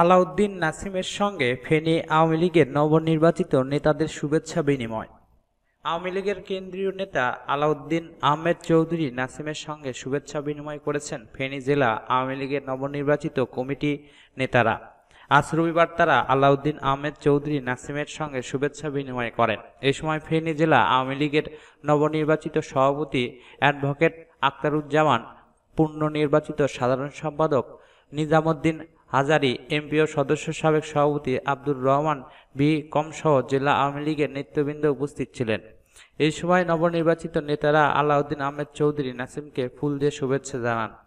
আলাউদ্দিন নাসিমের সঙ্গে ফেনী আওয়ামী লীগের নবনির্বাচিত নেতাদের শুভেচ্ছা বিনিময় আওয়ামী লীগের কেন্দ্রীয় নেতা আলাউদ্দিন আহমেদ চৌধুরী নাসিমের সঙ্গে শুভেচ্ছা বিনিময় করেছেন ফেনী জেলা আওয়ামী লীগের নবনির্বাচিত কমিটি নেতারা আজ রবিবার তারা আলাউদ্দিন আহমেদ চৌধুরী নাসিমের সঙ্গে শুভেচ্ছা বিনিময় করেন এ সময় ফেনী জেলা আওয়ামী লীগের নবনির্বাচিত সভাপতি অ্যাডভোকেট আক্তারুজ্জামান পূর্ণ নির্বাচিত সাধারণ সম্পাদক নিজামুদ্দিন হাজারি এমপিও সদস্য সাবেক সভাপতি আব্দুর রহমান বি কমসহ জেলা আওয়ামী লীগের নেতৃবৃন্দ উপস্থিত ছিলেন এই সময় নবনির্বাচিত নেতারা আলাউদ্দিন আহমেদ চৌধুরী নাসিমকে ফুল দিয়ে শুভেচ্ছা জানান